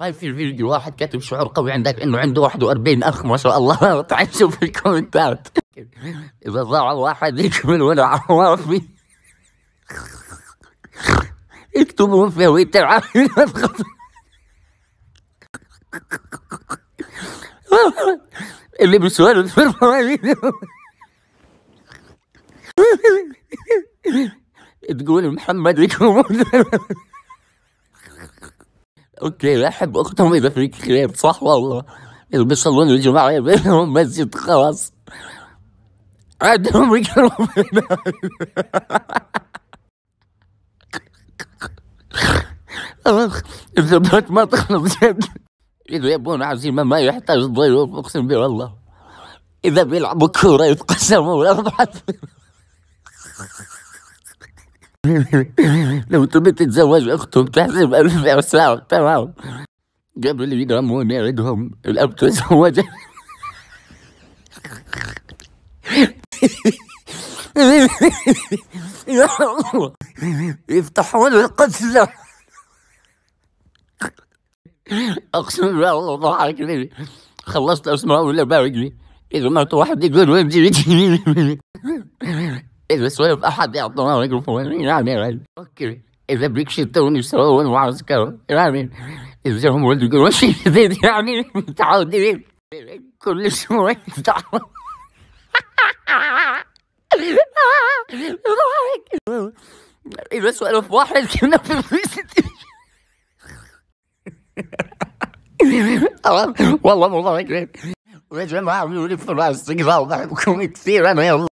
طيب في فيديو واحد كاتب شعور قوي عندك انه عنده 41 اخ ما شاء الله تعال شوف الكومنتات اذا ضاع واحد يكمل ولا عوافي اكتبوا في هوية اللي بسؤال تقول محمد يكمل اوكي احب اختهم اذا فيك كلاب صح والله يلبسون الجماعة بينهم مسجد خلاص عندهم رجال خلاص الذبات ما تخلص إذا يبون عزيمة ما يحتاج ضيوف أقسم بالله إذا بيلعبوا كورة يتقسموا الأربعة لو تبي تتزوج أختهم تحسب ألف أسرع تمام قبل يدعمون يعدهم الأب تزوج يفتحون القتلة اقسم بالله والله ضحك لي خلصت اسماء ولا بارك لي اذا ما واحد يقول وين إذا سوالف أحد يعطونا ميكروفون وين مين عامل يعني فكر إذا بريك شيت تو نفسه هو وين وعرس كارو يعمل إذا جا هم ولد يقول وش يعني تعالوا دير كل شوي تعالوا إذا سوالف واحد كنا في الفيزيتي والله والله يا جماعه في الناس تقرا وضحكوا كثير انا يلا